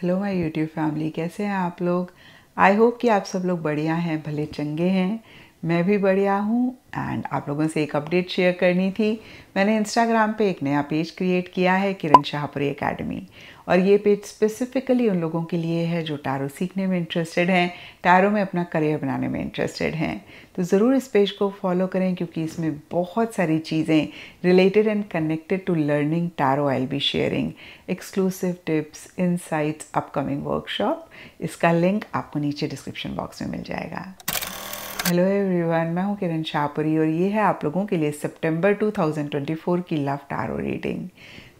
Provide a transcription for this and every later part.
hello my YouTube family कैसे हैं आप लोग आई होप कि आप सब लोग बढ़िया हैं भले चंगे हैं मैं भी बढ़िया हूँ एंड आप लोगों से एक अपडेट शेयर करनी थी मैंने इंस्टाग्राम पे एक नया पेज क्रिएट किया है किरण शाहपुरी एकेडमी और ये पेज स्पेसिफिकली उन लोगों के लिए है जो टैरो सीखने में इंटरेस्टेड हैं टैरो में अपना करियर बनाने में इंटरेस्टेड हैं तो ज़रूर इस पेज को फॉलो करें क्योंकि इसमें बहुत सारी चीज़ें related and connected to learning tarot I be sharing exclusive tips insights upcoming workshop इसका लिंक आपको नीचे डिस्क्रिप्शन बॉक्स में मिल जाएगा हेलो एवरीवन मैं हूं किरण शाहपुरी और ये है आप लोगों के लिए सितंबर 2024 की लव टारो रीडिंग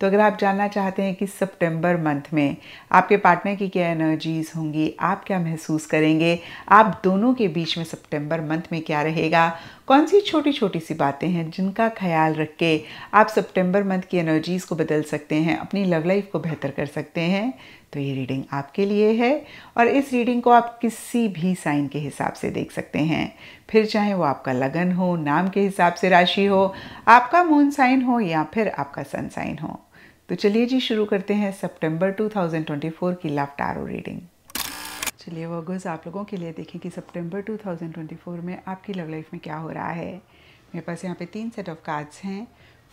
तो अगर आप जानना चाहते हैं कि सितंबर मंथ में आपके पार्टनर की क्या एनर्जीज होंगी आप क्या महसूस करेंगे आप दोनों के बीच में सितंबर मंथ में क्या रहेगा कौन सी छोटी छोटी सी बातें हैं जिनका ख्याल रख के आप सितंबर मंथ की एनर्जीज़ को बदल सकते हैं अपनी लव लाइफ को बेहतर कर सकते हैं तो ये रीडिंग आपके लिए है और इस रीडिंग को आप किसी भी साइन के हिसाब से देख सकते हैं फिर चाहे वो आपका लगन हो नाम के हिसाब से राशि हो आपका मून साइन हो या फिर आपका सन साइन हो तो चलिए जी शुरू करते हैं सितंबर 2024 की लव टारो रीडिंग चलिए वर्गोज आप लोगों के लिए देखें कि सितंबर 2024 में आपकी लव लाइफ में क्या हो रहा है मेरे पास यहाँ पे तीन सेट ऑफ कार्ड्स हैं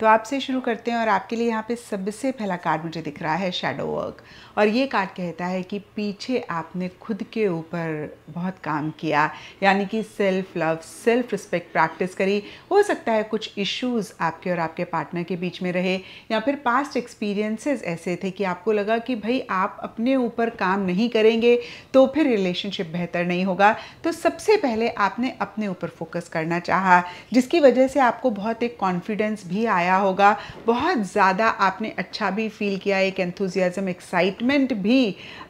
तो आपसे शुरू करते हैं और आपके लिए यहाँ पे सबसे पहला कार्ड मुझे दिख रहा है शेडो वर्क और ये कार्ड कहता है कि पीछे आपने खुद के ऊपर बहुत काम किया यानी कि self love self respect practice करी हो सकता है कुछ इश्यूज आपके और आपके पार्टनर के बीच में रहे या फिर पास्ट एक्सपीरियंसेस ऐसे थे कि आपको लगा कि भाई आप अपने ऊपर काम नहीं करेंगे तो फिर रिलेशनशिप बेहतर नहीं होगा तो सबसे पहले आपने अपने ऊपर फोकस करना चाहा जिसकी वजह से आपको बहुत एक कॉन्फिडेंस भी आया आया होगा बहुत ज़्यादा आपने अच्छा भी फील किया एक एंथुजियाज़म एक्साइटमेंट भी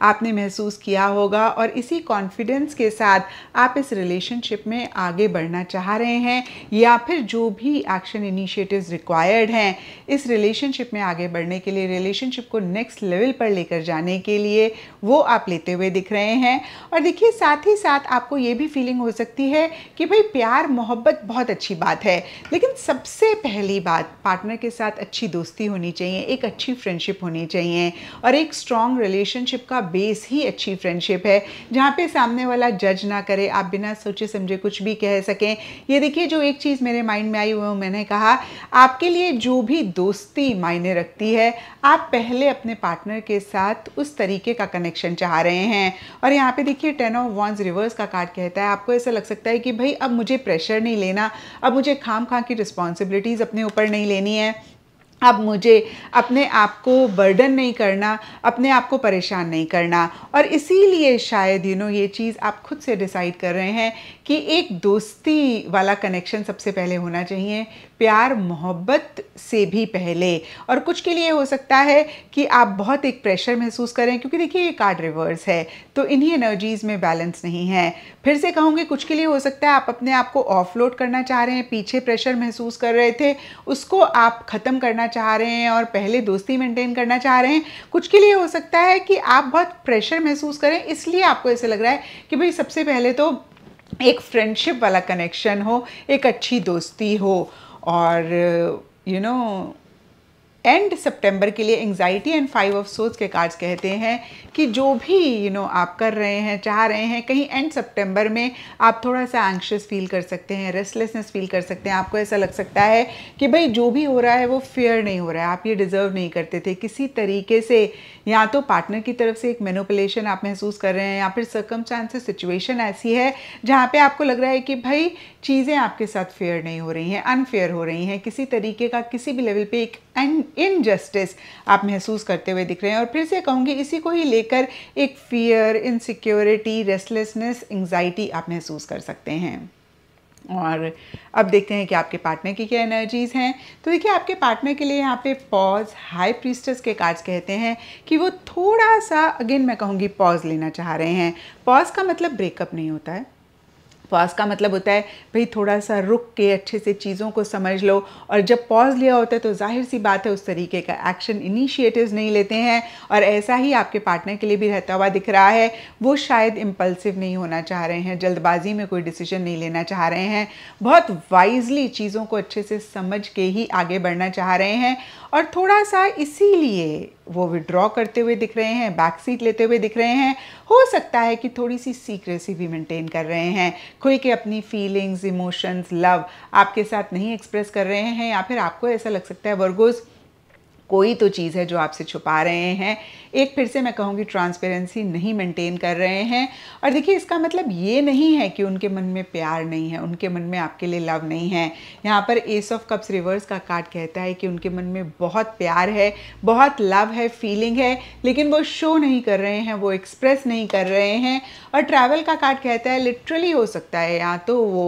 आपने महसूस किया होगा और इसी कॉन्फिडेंस के साथ आप इस रिलेशनशिप में आगे बढ़ना चाह रहे हैं या फिर जो भी एक्शन इनिशिएटिव्स रिक्वायर्ड हैं इस रिलेशनशिप में आगे बढ़ने के लिए रिलेशनशिप को नेक्स्ट लेवल पर लेकर जाने के लिए वो आप लेते हुए दिख रहे हैं और देखिए साथ ही साथ आपको ये भी फीलिंग हो सकती है कि भाई प्यार मोहब्बत बहुत अच्छी बात है लेकिन सबसे पहली बात पार्टनर के साथ अच्छी दोस्ती होनी चाहिए एक अच्छी फ्रेंडशिप होनी चाहिए और एक स्ट्रॉन्ग रिलेशनशिप का बेस ही अच्छी फ्रेंडशिप है जहाँ पे सामने वाला जज ना करे आप बिना सोचे समझे कुछ भी कह सकें ये देखिए जो एक चीज़ मेरे माइंड में आई हुई मैंने कहा आपके लिए जो भी दोस्ती मायने रखती है आप पहले अपने पार्टनर के साथ उस तरीके का कनेक्शन चाह रहे हैं और यहाँ पे देखिए टेन ऑफ वॉन्स रिवर्स का कार्ड कहता है आपको ऐसा लग सकता है कि भाई अब मुझे प्रेशर नहीं लेना अब मुझे खाम खां की रिस्पॉन्सिबिलिटीज़ अपने ऊपर नहीं लेना लेनी है अब मुझे अपने आप को बर्डन नहीं करना अपने आप को परेशान नहीं करना और इसीलिए शायद यू नो ये चीज़ आप खुद से डिसाइड कर रहे हैं कि एक दोस्ती वाला कनेक्शन सबसे पहले होना चाहिए प्यार मोहब्बत से भी पहले और कुछ के लिए हो सकता है कि आप बहुत एक प्रेशर महसूस करें क्योंकि देखिए ये कार्ड रिवर्स है तो इन्हीं एनर्जीज़ में बैलेंस नहीं है फिर से कहूँगी कुछ के लिए हो सकता है आप अपने आप को ऑफलोड करना चाह रहे हैं पीछे प्रेशर महसूस कर रहे थे उसको आप ख़त्म करना चाह रहे हैं और पहले दोस्ती मेंटेन करना चाह रहे हैं कुछ के लिए हो सकता है कि आप बहुत प्रेशर महसूस करें इसलिए आपको ऐसा लग रहा है कि भाई सबसे पहले तो एक फ्रेंडशिप वाला कनेक्शन हो एक अच्छी दोस्ती हो और यू नो एंड सितंबर के लिए एंग्जाइटी एंड फाइव ऑफ सोच के कार्ड्स कहते हैं कि जो भी यू you नो know, आप कर रहे हैं चाह रहे हैं कहीं एंड सितंबर में आप थोड़ा सा एंक्शस फील कर सकते हैं रेस्टलेसनेस फील कर सकते हैं आपको ऐसा लग सकता है कि भाई जो भी हो रहा है वो फेयर नहीं हो रहा है आप ये डिज़र्व नहीं करते थे किसी तरीके से या तो पार्टनर की तरफ से एक मेनोपलेशन आप महसूस कर रहे हैं या फिर सर्कम सिचुएशन ऐसी है जहाँ पर आपको लग रहा है कि भाई चीज़ें आपके साथ फेयर नहीं हो रही हैं अनफेयर हो रही हैं किसी तरीके का किसी भी लेवल पे एक इनजस्टिस आप महसूस करते हुए दिख रहे हैं और फिर से कहूँगी इसी को ही लेकर एक फियर इनसिक्योरिटी रेस्टलेसनेस एंगजाइटी आप महसूस कर सकते हैं और अब देखते हैं कि आपके पार्टनर की क्या एनर्जीज़ हैं तो देखिए आपके पार्टनर के लिए यहाँ पे पॉज हाई प्रिस्टर्स के कार्ड्स कहते हैं कि वो थोड़ा सा अगेन मैं कहूँगी पॉज लेना चाह रहे हैं पॉज का मतलब ब्रेकअप नहीं होता है पॉज तो का मतलब होता है भाई थोड़ा सा रुक के अच्छे से चीज़ों को समझ लो और जब पॉज लिया होता है तो जाहिर सी बात है उस तरीके का एक्शन इनिशिएटिव्स नहीं लेते हैं और ऐसा ही आपके पार्टनर के लिए भी रहता हुआ दिख रहा है वो शायद इम्पल्सिव नहीं होना चाह रहे हैं जल्दबाजी में कोई डिसीजन नहीं लेना चाह रहे हैं बहुत वाइजली चीज़ों को अच्छे से समझ के ही आगे बढ़ना चाह रहे हैं और थोड़ा सा इसीलिए वो विड्रॉ करते हुए दिख रहे हैं बैक सीट लेते हुए दिख रहे हैं हो सकता है कि थोड़ी सी सीक्रेसी भी मेंटेन कर रहे हैं कोई के अपनी फीलिंग्स इमोशंस लव आपके साथ नहीं एक्सप्रेस कर रहे हैं या फिर आपको ऐसा लग सकता है वर्गोज़ कोई तो चीज़ है जो आपसे छुपा रहे हैं एक फिर से मैं कहूँगी ट्रांसपेरेंसी नहीं मेंटेन कर रहे हैं और देखिए इसका मतलब ये नहीं है कि उनके मन में प्यार नहीं है उनके मन में आपके लिए लव नहीं है यहाँ पर एस ऑफ कप्स रिवर्स का कार्ड कहता है कि उनके मन में बहुत प्यार है बहुत लव है फीलिंग है लेकिन वो शो नहीं कर रहे हैं वो एक्सप्रेस नहीं कर रहे हैं और ट्रैवल का कार्ड कहता है लिटरली हो सकता है या तो वो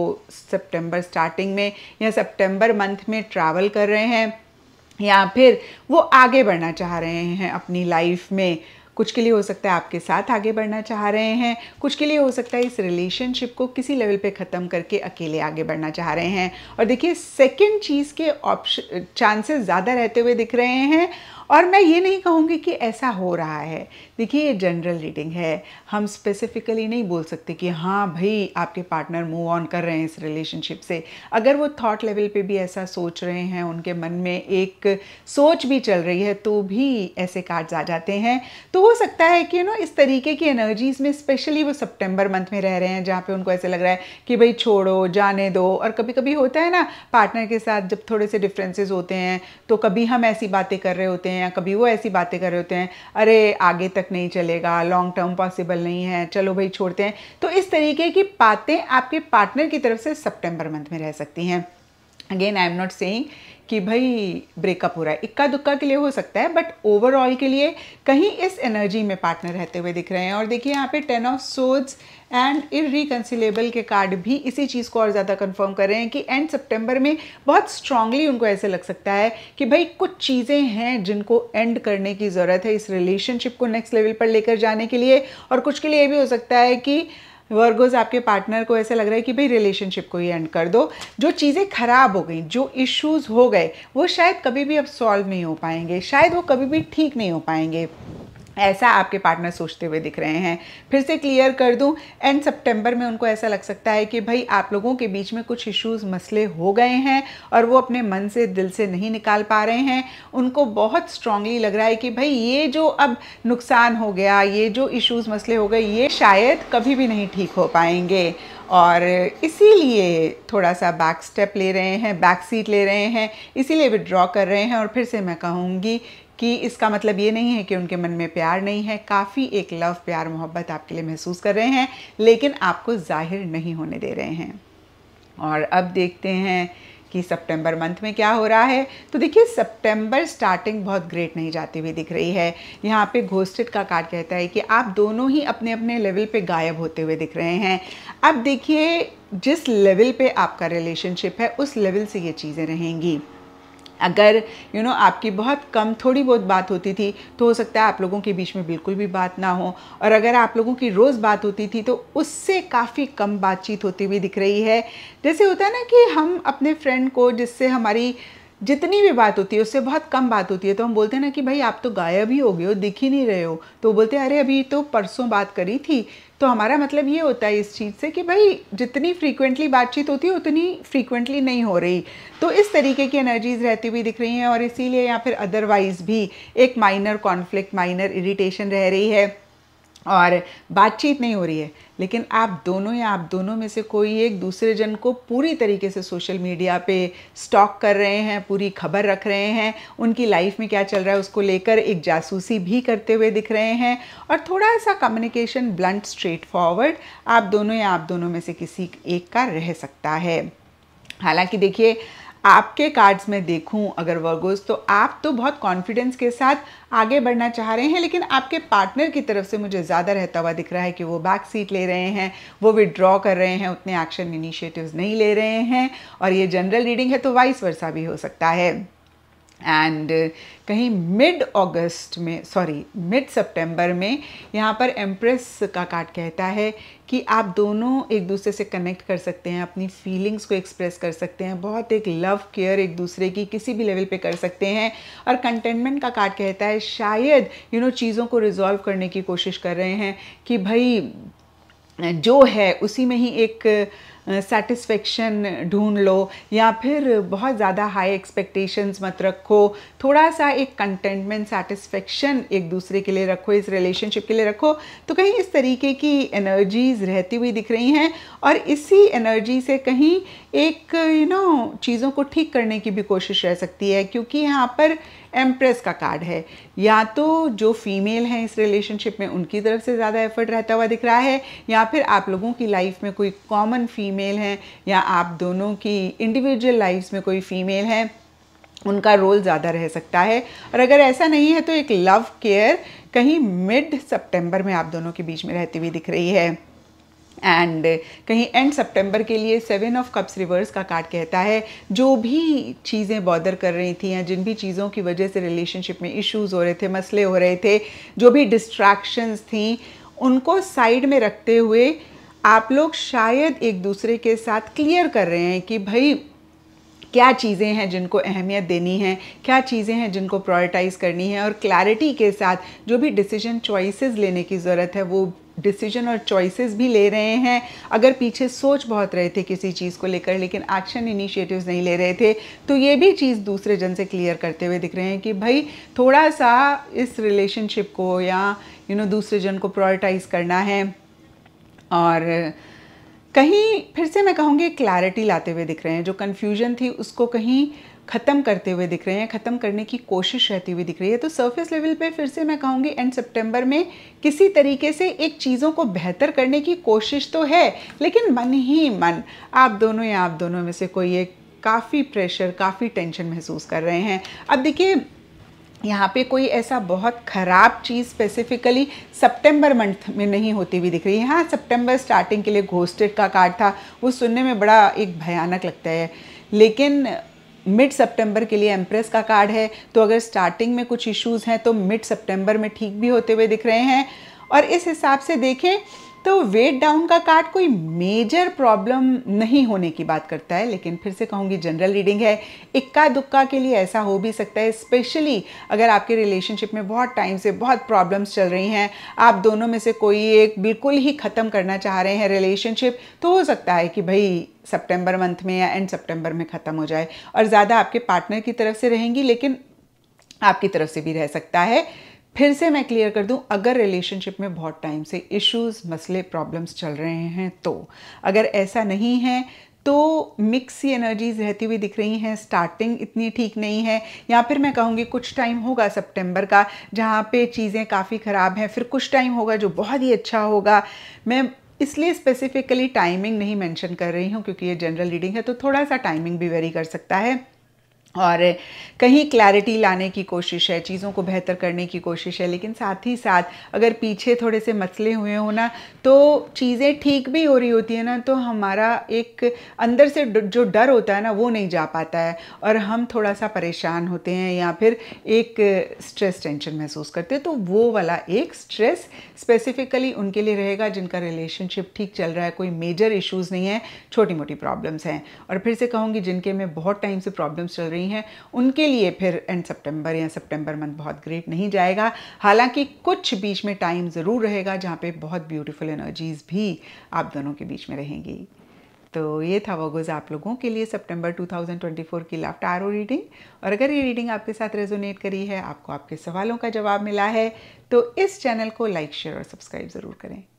सेप्टेम्बर स्टार्टिंग में या सेप्टेम्बर मंथ में ट्रैवल कर रहे हैं या फिर वो आगे बढ़ना चाह रहे हैं अपनी लाइफ में कुछ के लिए हो सकता है आपके साथ आगे बढ़ना चाह रहे हैं कुछ के लिए हो सकता है इस रिलेशनशिप को किसी लेवल पे ख़त्म करके अकेले आगे बढ़ना चाह रहे हैं और देखिए सेकंड चीज़ के ऑप्शन चांसेस ज़्यादा रहते हुए दिख रहे हैं और मैं ये नहीं कहूँगी कि ऐसा हो रहा है देखिए ये जनरल रीडिंग है हम स्पेसिफिकली नहीं बोल सकते कि हाँ भाई आपके पार्टनर मूव ऑन कर रहे हैं इस रिलेशनशिप से अगर वो थॉट लेवल पे भी ऐसा सोच रहे हैं उनके मन में एक सोच भी चल रही है तो भी ऐसे कार्ड्स आ जाते हैं तो हो सकता है कि यू ना इस तरीके की एनर्जीज़ में स्पेशली वो सप्टेम्बर मंथ में रह रहे हैं जहाँ पर उनको ऐसे लग रहा है कि भाई छोड़ो जाने दो और कभी कभी होता है ना पार्टनर के साथ जब थोड़े से डिफ्रेंसेज होते हैं तो कभी हम ऐसी बातें कर रहे होते हैं हैं या कभी वो ऐसी बातें कर रहे होते हैं अरे आगे तक नहीं चलेगा लॉन्ग टर्म पॉसिबल नहीं है चलो भाई छोड़ते हैं तो इस तरीके की बातें आपके पार्टनर की तरफ से सेप्टेम्बर मंथ में रह सकती हैं again I am not saying कि भाई ब्रेकअप हो रहा है इक्का दुक्का के लिए हो सकता है बट ओवरऑल के लिए कहीं इस एनर्जी में पार्टनर रहते हुए दिख रहे हैं और देखिए यहाँ पे ten of swords and reconcilable के कार्ड भी इसी चीज़ को और ज़्यादा कन्फर्म कर रहे हैं कि एंड सितंबर में बहुत स्ट्रांगली उनको ऐसे लग सकता है कि भाई कुछ चीज़ें हैं जिनको एंड करने की ज़रूरत है इस रिलेशनशिप को नेक्स्ट लेवल पर लेकर जाने के लिए और कुछ के लिए भी हो सकता है कि वर्गोज आपके पार्टनर को ऐसा लग रहा है कि भाई रिलेशनशिप को ही एंड कर दो जो चीज़ें ख़राब हो गई जो इश्यूज़ हो गए वो शायद कभी भी अब सॉल्व नहीं हो पाएंगे शायद वो कभी भी ठीक नहीं हो पाएंगे ऐसा आपके पार्टनर सोचते हुए दिख रहे हैं फिर से क्लियर कर दूं एंड सितंबर में उनको ऐसा लग सकता है कि भाई आप लोगों के बीच में कुछ इश्यूज मसले हो गए हैं और वो अपने मन से दिल से नहीं निकाल पा रहे हैं उनको बहुत स्ट्रांगली लग रहा है कि भाई ये जो अब नुकसान हो गया ये जो इश्यूज़ मसले हो गए ये शायद कभी भी नहीं ठीक हो पाएंगे और इसीलिए थोड़ा सा बैक स्टेप ले रहे हैं बैक सीट ले रहे हैं इसीलिए विड्रॉ कर रहे हैं और फिर से मैं कहूँगी कि इसका मतलब ये नहीं है कि उनके मन में प्यार नहीं है काफ़ी एक लव प्यार मोहब्बत आपके लिए महसूस कर रहे हैं लेकिन आपको जाहिर नहीं होने दे रहे हैं और अब देखते हैं कि सितंबर मंथ में क्या हो रहा है तो देखिए सितंबर स्टार्टिंग बहुत ग्रेट नहीं जाती हुई दिख रही है यहाँ पे घोस्टेड का कार्ड कहता है कि आप दोनों ही अपने अपने लेवल पे गायब होते हुए दिख रहे हैं अब देखिए जिस लेवल पे आपका रिलेशनशिप है उस लेवल से ये चीज़ें रहेंगी अगर यू you नो know, आपकी बहुत कम थोड़ी बहुत बात होती थी तो हो सकता है आप लोगों के बीच में बिल्कुल भी बात ना हो और अगर आप लोगों की रोज़ बात होती थी तो उससे काफ़ी कम बातचीत होती हुई दिख रही है जैसे होता है ना कि हम अपने फ्रेंड को जिससे हमारी जितनी भी बात होती है उससे बहुत कम बात होती है तो हम बोलते हैं ना कि भाई आप तो गायब ही हो गए हो दिख ही नहीं रहे हो तो बोलते हैं अरे अभी तो परसों बात करी थी तो हमारा मतलब ये होता है इस चीज़ से कि भाई जितनी फ्रीक्वेंटली बातचीत होती है उतनी फ्रीक्वेंटली नहीं हो रही तो इस तरीके की एनर्जीज रहती हुई दिख रही हैं और इसीलिए या फिर अदरवाइज़ भी एक माइनर कॉन्फ्लिक्ट माइनर इरीटेशन रह रही है और बातचीत नहीं हो रही है लेकिन आप दोनों या आप दोनों में से कोई एक दूसरे जन को पूरी तरीके से सोशल मीडिया पे स्टॉक कर रहे हैं पूरी खबर रख रहे हैं उनकी लाइफ में क्या चल रहा है उसको लेकर एक जासूसी भी करते हुए दिख रहे हैं और थोड़ा सा कम्युनिकेशन ब्लंट स्ट्रेट फॉरवर्ड आप दोनों या आप दोनों में से किसी एक का रह सकता है हालांकि देखिए आपके कार्ड्स में देखूं अगर वर्गोज तो आप तो बहुत कॉन्फिडेंस के साथ आगे बढ़ना चाह रहे हैं लेकिन आपके पार्टनर की तरफ से मुझे ज़्यादा रहता हुआ दिख रहा है कि वो बैक सीट ले रहे हैं वो विड्रॉ कर रहे हैं उतने एक्शन इनिशिएटिव्स नहीं ले रहे हैं और ये जनरल रीडिंग है तो वाइस वर्षा भी हो सकता है एंड uh, कहीं मिड अगस्त में सॉरी मिड सितंबर में यहाँ पर एम्प्रेस का कार्ड कहता है कि आप दोनों एक दूसरे से कनेक्ट कर सकते हैं अपनी फीलिंग्स को एक्सप्रेस कर सकते हैं बहुत एक लव केयर एक दूसरे की किसी भी लेवल पे कर सकते हैं और कंटेनमेंट का कार्ड कहता है शायद यू you नो know, चीज़ों को रिजॉल्व करने की कोशिश कर रहे हैं कि भाई जो है उसी में ही एक सेटिस्फेक्शन ढूंढ लो या फिर बहुत ज़्यादा हाई एक्सपेक्टेशंस मत रखो थोड़ा सा एक कंटेंटमेंट सेटिस्फेक्शन एक दूसरे के लिए रखो इस रिलेशनशिप के लिए रखो तो कहीं इस तरीके की एनर्जीज रहती हुई दिख रही हैं और इसी एनर्जी से कहीं एक यू you नो know, चीज़ों को ठीक करने की भी कोशिश रह सकती है क्योंकि यहाँ पर एम्प्रेस का कार्ड है या तो जो फीमेल हैं इस रिलेशनशिप में उनकी तरफ से ज़्यादा एफर्ट रहता हुआ दिख रहा है या फिर आप लोगों की लाइफ में कोई कॉमन फीमेल फीमेल हैं या आप दोनों की इंडिविजुअल लाइफ्स में कोई फीमेल है उनका रोल ज़्यादा रह सकता है और अगर ऐसा नहीं है तो एक लव केयर कहीं मिड सितंबर में आप दोनों के बीच में रहती हुई दिख रही है एंड कहीं एंड सितंबर के लिए सेवन ऑफ कप्स रिवर्स का कार्ड कहता है जो भी चीज़ें बॉदर कर रही थी या जिन भी चीज़ों की वजह से रिलेशनशिप में इश्यूज हो रहे थे मसले हो रहे थे जो भी डिस्ट्रैक्शंस थी उनको साइड में रखते हुए आप लोग शायद एक दूसरे के साथ क्लियर कर रहे हैं कि भाई क्या चीज़ें हैं जिनको अहमियत देनी है क्या चीज़ें हैं जिनको प्रायोरिटाइज करनी है और क्लैरिटी के साथ जो भी डिसीजन चॉइसेस लेने की ज़रूरत है वो डिसीजन और चॉइसेस भी ले रहे हैं अगर पीछे सोच बहुत रहे थे किसी चीज़ को लेकर लेकिन एक्शन इनिशिएटिव्स नहीं ले रहे थे तो ये भी चीज़ दूसरे जन से क्लियर करते हुए दिख रहे हैं कि भाई थोड़ा सा इस रिलेशनशिप को या यू you नो know, दूसरे जन को प्रायोरिटाइज करना है और कहीं फिर से मैं कहूँगी क्लैरिटी लाते हुए दिख रहे हैं जो कन्फ्यूजन थी उसको कहीं ख़त्म करते हुए दिख रहे हैं ख़त्म करने की कोशिश रहती हुई दिख रही है तो सरफेस लेवल पे फिर से मैं कहूँगी एंड सितंबर में किसी तरीके से एक चीज़ों को बेहतर करने की कोशिश तो है लेकिन मन ही मन आप दोनों या आप दोनों में से कोई एक काफ़ी प्रेशर काफ़ी टेंशन महसूस कर रहे हैं अब देखिए यहाँ पे कोई ऐसा बहुत ख़राब चीज़ स्पेसिफिकली सितंबर मंथ में नहीं होती हुई दिख रही है हाँ सितंबर स्टार्टिंग के लिए घोस्टेड का कार्ड था वो सुनने में बड़ा एक भयानक लगता है लेकिन मिड सितंबर के लिए एम्प्रेस का कार्ड है तो अगर स्टार्टिंग में कुछ इश्यूज़ हैं तो मिड सितंबर में ठीक भी होते हुए दिख रहे हैं और इस हिसाब से देखें तो वेट डाउन का कार्ड कोई मेजर प्रॉब्लम नहीं होने की बात करता है लेकिन फिर से कहूँगी जनरल रीडिंग है इक्का दुक्का के लिए ऐसा हो भी सकता है स्पेशली अगर आपके रिलेशनशिप में बहुत टाइम से बहुत प्रॉब्लम्स चल रही हैं आप दोनों में से कोई एक बिल्कुल ही ख़त्म करना चाह रहे हैं रिलेशनशिप तो हो सकता है कि भाई सेप्टेम्बर मंथ में या एंड सेप्टेम्बर में ख़त्म हो जाए और ज़्यादा आपके पार्टनर की तरफ से रहेंगी लेकिन आपकी तरफ से भी रह सकता है फिर से मैं क्लियर कर दूं अगर रिलेशनशिप में बहुत टाइम से इश्यूज मसले प्रॉब्लम्स चल रहे हैं तो अगर ऐसा नहीं है तो मिक्स ही एनर्जीज रहती हुई दिख रही हैं स्टार्टिंग इतनी ठीक नहीं है या फिर मैं कहूँगी कुछ टाइम होगा सितंबर का जहाँ पे चीज़ें काफ़ी ख़राब हैं फिर कुछ टाइम होगा जो बहुत ही अच्छा होगा मैं इसलिए स्पेसिफिकली टाइमिंग नहीं मेंशन कर रही हूँ क्योंकि ये जनरल रीडिंग है तो थोड़ा सा टाइमिंग भी वेरी कर सकता है और कहीं क्लैरिटी लाने की कोशिश है चीज़ों को बेहतर करने की कोशिश है लेकिन साथ ही साथ अगर पीछे थोड़े से मसले हुए हो ना तो चीज़ें ठीक भी हो रही होती है ना तो हमारा एक अंदर से जो डर होता है ना वो नहीं जा पाता है और हम थोड़ा सा परेशान होते हैं या फिर एक स्ट्रेस टेंशन महसूस करते हैं तो वो वाला एक स्ट्रेस स्पेसिफिकली उनके लिए रहेगा जिनका रिलेशनशिप ठीक चल रहा है कोई मेजर इश्यूज़ नहीं है छोटी मोटी प्रॉब्लम्स हैं और फिर से कहूँगी जिनके में बहुत टाइम से प्रॉब्लम्स चल रही करनी है उनके लिए फिर एंड सितंबर या सितंबर मंथ बहुत ग्रेट नहीं जाएगा हालांकि कुछ बीच में टाइम ज़रूर रहेगा जहाँ पे बहुत ब्यूटीफुल एनर्जीज़ भी आप दोनों के बीच में रहेंगी तो ये था वर्गोज आप लोगों के लिए सितंबर 2024 की लाफ्ट आरो रीडिंग और अगर ये रीडिंग आपके साथ रेजोनेट करी है आपको आपके सवालों का जवाब मिला है तो इस चैनल को लाइक शेयर और सब्सक्राइब ज़रूर करें